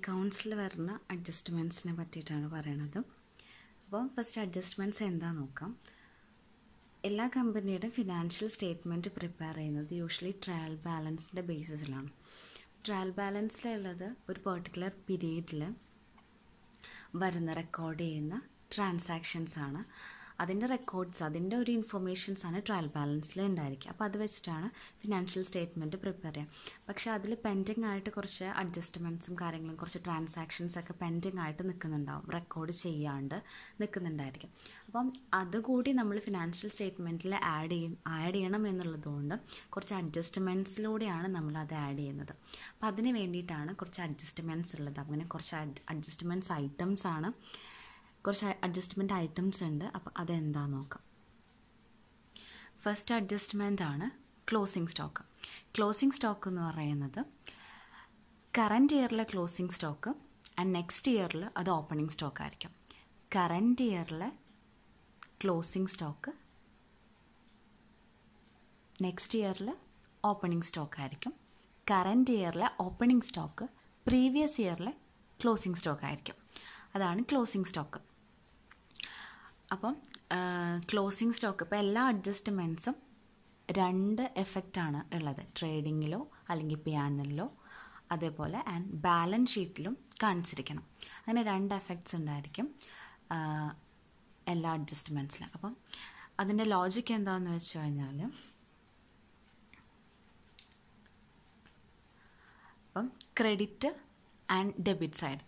അക്കൗണ്ട്സിൽ വരുന്ന അഡ്ജസ്റ്റ്മെൻറ്റ്സിനെ പറ്റിയിട്ടാണ് പറയണത് അപ്പോൾ ഫസ്റ്റ് അഡ്ജസ്റ്റ്മെൻറ്റ്സ് എന്താ നോക്കാം എല്ലാ കമ്പനിയുടെ ഫിനാൻഷ്യൽ സ്റ്റേറ്റ്മെൻറ്റ് പ്രിപ്പയർ ചെയ്യുന്നത് യൂഷ്വലി ട്രയൽ ബാലൻസിൻ്റെ ബേസിസിലാണ് ട്രയൽ ബാലൻസിലുള്ളത് ഒരു പെർട്ടിക്കുലർ പീരീഡിൽ വരുന്ന റെക്കോർഡ് ചെയ്യുന്ന ട്രാൻസാക്ഷൻസ് ആണ് അതിൻ്റെ റെക്കോർഡ്സ് അതിൻ്റെ ഒരു ആണ് ട്രയൽ ബാലൻസിൽ ഉണ്ടായിരിക്കുക അപ്പോൾ അത് വെച്ചിട്ടാണ് ഫിനാൻഷ്യൽ സ്റ്റേറ്റ്മെൻറ്റ് പ്രിപ്പയർ ചെയ്യുക പക്ഷേ അതിൽ പെൻഡിങ് ആയിട്ട് കുറച്ച് അഡ്ജസ്റ്റ്മെൻറ്റ്സും കാര്യങ്ങളും കുറച്ച് ട്രാൻസാക്ഷൻസ് ഒക്കെ പെൻഡിങ് ആയിട്ട് നിൽക്കുന്നുണ്ടാവും റെക്കോർഡ് ചെയ്യാണ്ട് നിൽക്കുന്നുണ്ടായിരിക്കും അപ്പം അതുകൂടി നമ്മൾ ഫിനാൻഷ്യൽ സ്റ്റേറ്റ്മെൻറ്റിൽ ആഡ് ചെയ്യും ആഡ് ചെയ്യണം എന്നുള്ളതുകൊണ്ട് കുറച്ച് അഡ്ജസ്റ്റ്മെൻറ്റ്സിലൂടെയാണ് നമ്മൾ അത് ആഡ് ചെയ്യുന്നത് അപ്പോൾ അതിന് വേണ്ടിയിട്ടാണ് കുറച്ച് അഡ്ജസ്റ്റ്മെൻറ്റ്സ് ഉള്ളത് അങ്ങനെ കുറച്ച് അഡ്ജസ്റ്റ്മെൻറ്റ്സ് ഐറ്റംസ് ആണ് കുറച്ച് അഡ്ജസ്റ്റ്മെൻറ്റ് ഐറ്റംസ് ഉണ്ട് അപ്പോൾ അതെന്താ നോക്കാം ഫസ്റ്റ് അഡ്ജസ്റ്റ്മെൻ്റ് ആണ് ക്ലോസിംഗ് സ്റ്റോക്ക് ക്ലോസിംഗ് സ്റ്റോക്ക് എന്ന് പറയുന്നത് കറൻറ്റ് ഇയറിലെ ക്ലോസിംഗ് സ്റ്റോക്ക് ആൻഡ് നെക്സ്റ്റ് ഇയറിൽ അത് ഓപ്പണിംഗ് സ്റ്റോക്ക് ആയിരിക്കും കറൻറ്റ് ഇയറിലെ ക്ലോസിംഗ് സ്റ്റോക്ക് നെക്സ്റ്റ് ഇയറിൽ ഓപ്പണിംഗ് സ്റ്റോക്ക് ആയിരിക്കും കറൻറ്റ് ഇയറിലെ ഓപ്പണിംഗ് സ്റ്റോക്ക് പ്രീവിയസ് ഇയറിലെ ക്ലോസിംഗ് സ്റ്റോക്ക് ആയിരിക്കും അതാണ് ക്ലോസിംഗ് സ്റ്റോക്ക് അപ്പം ക്ലോസിങ് സ്റ്റോക്ക് ഇപ്പോൾ എല്ലാ അഡ്ജസ്റ്റ്മെൻറ്റ്സും രണ്ട് എഫക്റ്റാണ് ഉള്ളത് ട്രേഡിങ്ങിലോ അല്ലെങ്കിൽ പിയാനലിലോ അതേപോലെ ആൻഡ് ബാലൻസ് ഷീറ്റിലും കാണിച്ചിരിക്കണം അങ്ങനെ രണ്ട് എഫക്ട്സ് ഉണ്ടായിരിക്കും എല്ലാ അഡ്ജസ്റ്റ്മെൻറ്റ്സിലും അപ്പം അതിൻ്റെ ലോജിക്ക് എന്താണെന്ന് വെച്ച് കഴിഞ്ഞാൽ അപ്പം ക്രെഡിറ്റ് ആൻഡ് ഡെബിറ്റ് സൈഡ്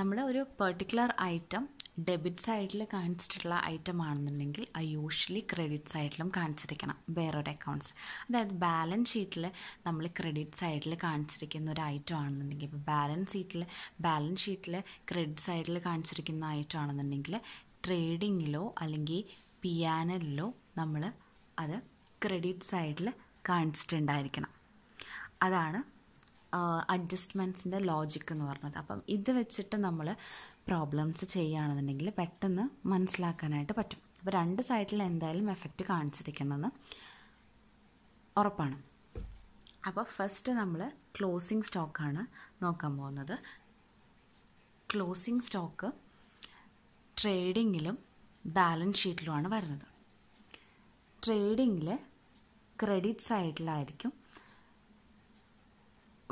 നമ്മൾ ഒരു പെർട്ടിക്കുലർ ഐറ്റം ഡെബിറ്റ് സൈഡിൽ കാണിച്ചിട്ടുള്ള ഐറ്റം ആണെന്നുണ്ടെങ്കിൽ ആ യൂഷ്വലി ക്രെഡിറ്റ് സൈഡിലും കാണിച്ചിരിക്കണം വേറൊരു അക്കൗണ്ട്സ് അതായത് ബാലൻസ് ഷീറ്റിൽ നമ്മൾ ക്രെഡിറ്റ് സൈഡിൽ കാണിച്ചിരിക്കുന്ന ഒരു ഐറ്റം ആണെന്നുണ്ടെങ്കിൽ ഇപ്പോൾ ബാലൻസ് ഷീറ്റിൽ ബാലൻസ് ഷീറ്റിൽ ക്രെഡിറ്റ് സൈഡിൽ കാണിച്ചിരിക്കുന്ന ഐറ്റം ആണെന്നുണ്ടെങ്കിൽ ട്രേഡിങ്ങിലോ അല്ലെങ്കിൽ പിയാനലിലോ നമ്മൾ അത് ക്രെഡിറ്റ് സൈഡിൽ കാണിച്ചിട്ടുണ്ടായിരിക്കണം അതാണ് അഡ്ജസ്റ്റ്മെൻറ്റ്സിൻ്റെ ലോജിക് എന്ന് പറഞ്ഞത് അപ്പം ഇത് വെച്ചിട്ട് നമ്മൾ പ്രോബ്ലംസ് ചെയ്യുകയാണെന്നുണ്ടെങ്കിൽ പെട്ടെന്ന് മനസ്സിലാക്കാനായിട്ട് പറ്റും അപ്പോൾ രണ്ട് സൈഡിൽ എന്തായാലും എഫക്റ്റ് കാണിച്ചിരിക്കണമെന്ന് ഉറപ്പാണ് അപ്പോൾ ഫസ്റ്റ് നമ്മൾ ക്ലോസിങ് സ്റ്റോക്കാണ് നോക്കാൻ പോകുന്നത് ക്ലോസിങ് സ്റ്റോക്ക് ട്രേഡിങ്ങിലും ബാലൻസ് ഷീറ്റിലുമാണ് വരുന്നത് ട്രേഡിങ്ങിൽ ക്രെഡിറ്റ് സൈഡിലായിരിക്കും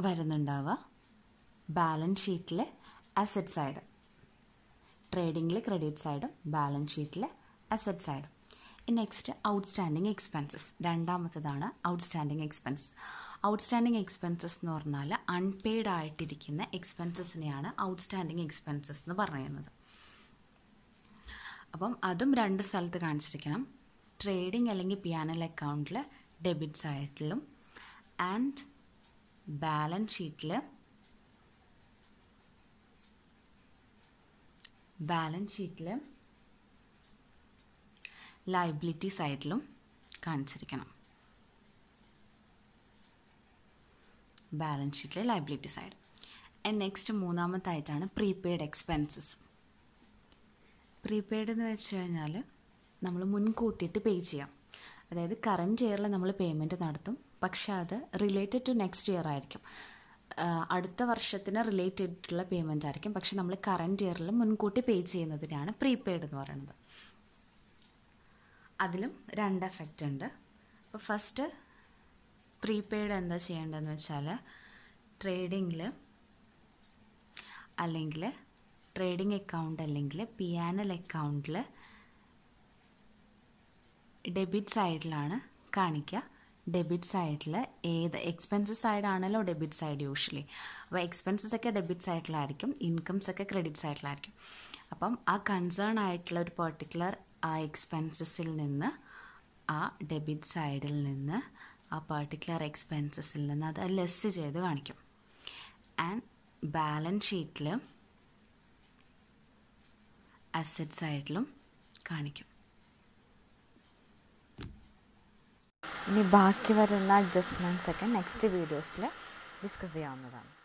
വരുന്നുണ്ടാവുക ബാലൻസ് ഷീറ്റിലെ അസറ്റ് സൈഡ് ട്രേഡിങ്ങിൽ ക്രെഡിറ്റ് സൈഡും ബാലൻസ് ഷീറ്റിൽ അസറ്റ് സൈഡും നെക്സ്റ്റ് ഔട്ട്സ്റ്റാൻഡിങ് എക്സ്പെൻസസ് രണ്ടാമത്തതാണ് ഔട്ട്സ്റ്റാൻഡിങ് എക്സ്പെൻസസ് ഔട്ട്സ്റ്റാൻഡിങ് എക്സ്പെൻസസ് എന്ന് പറഞ്ഞാൽ അൺപെയ്ഡ് ആയിട്ടിരിക്കുന്ന എക്സ്പെൻസസിനെയാണ് ഔട്ട്സ്റ്റാൻഡിങ് എക്സ്പെൻസസ് എന്ന് പറയുന്നത് അപ്പം അതും രണ്ട് സ്ഥലത്ത് കാണിച്ചിരിക്കണം ട്രേഡിംഗ് അല്ലെങ്കിൽ പിയാനൽ അക്കൗണ്ടിൽ ഡെബിറ്റ്സ് ആയിട്ടുള്ളും ആൻഡ് ബാലൻസ് ഷീറ്റിൽ ബാലൻസ് ഷീറ്റിൽ ലൈബിലിറ്റി സൈഡിലും കാണിച്ചിരിക്കണം ബാലൻസ് ഷീറ്റിലെ ലൈബിലിറ്റി സൈഡ് ആൻഡ് നെക്സ്റ്റ് മൂന്നാമത്തായിട്ടാണ് പ്രീപെയ്ഡ് എക്സ്പെൻസസ് പ്രീപെയ്ഡ് എന്ന് വെച്ച് കഴിഞ്ഞാൽ നമ്മൾ മുൻകൂട്ടിയിട്ട് പേ ചെയ്യാം അതായത് കറൻറ്റ് ഇയറിൽ നമ്മൾ പേയ്മെൻറ്റ് നടത്തും പക്ഷേ അത് റിലേറ്റഡ് ടു നെക്സ്റ്റ് ഇയർ ആയിരിക്കും അടുത്ത വർഷത്തിന് റിലേറ്റഡ് ആയിട്ടുള്ള പേയ്മെൻ്റ് ആയിരിക്കും പക്ഷെ നമ്മൾ കറൻറ്റ് ഇയറിൽ മുൻകൂട്ടി പേ ചെയ്യുന്നതിനാണ് പ്രീപെയ്ഡ് എന്ന് പറയുന്നത് അതിലും രണ്ട് എഫക്റ്റ് ഉണ്ട് അപ്പോൾ ഫസ്റ്റ് പ്രീപെയ്ഡ് എന്താ ചെയ്യേണ്ടതെന്ന് വെച്ചാൽ ട്രേഡിങ്ങിൽ അല്ലെങ്കിൽ ട്രേഡിംഗ് അക്കൗണ്ട് അല്ലെങ്കിൽ പിയാനൽ അക്കൗണ്ടിൽ ഡെബിറ്റ് സൈഡിലാണ് കാണിക്കുക ഡെബിറ്റ് സൈഡിൽ ഏത് എക്സ്പെൻസസ് സൈഡാണല്ലോ ഡെബിറ്റ് സൈഡ് യൂഷ്വലി അപ്പോൾ എക്സ്പെൻസസ് ഒക്കെ ഡെബിറ്റ് സൈഡിലായിരിക്കും ഇൻകംസ് ഒക്കെ ക്രെഡിറ്റ് സൈഡിലായിരിക്കും അപ്പം ആ കൺസേൺ ആയിട്ടുള്ള ഒരു പെർട്ടിക്കുലർ ആ എക്സ്പെൻസസിൽ നിന്ന് ആ ഡെബിറ്റ് സൈഡിൽ നിന്ന് ആ പെർട്ടിക്കുലർ എക്സ്പെൻസസിൽ നിന്ന് അത് ലെസ് ചെയ്ത് കാണിക്കും ആൻഡ് ബാലൻസ് ഷീറ്റിൽ അസറ്റ് സൈഡിലും കാണിക്കും ഇനി ബാക്കി വരുന്ന അഡ്ജസ്റ്റ്മെൻറ്റ്സൊക്കെ നെക്സ്റ്റ് വീഡിയോസിൽ ഡിസ്കസ് ചെയ്യാവുന്നതാണ്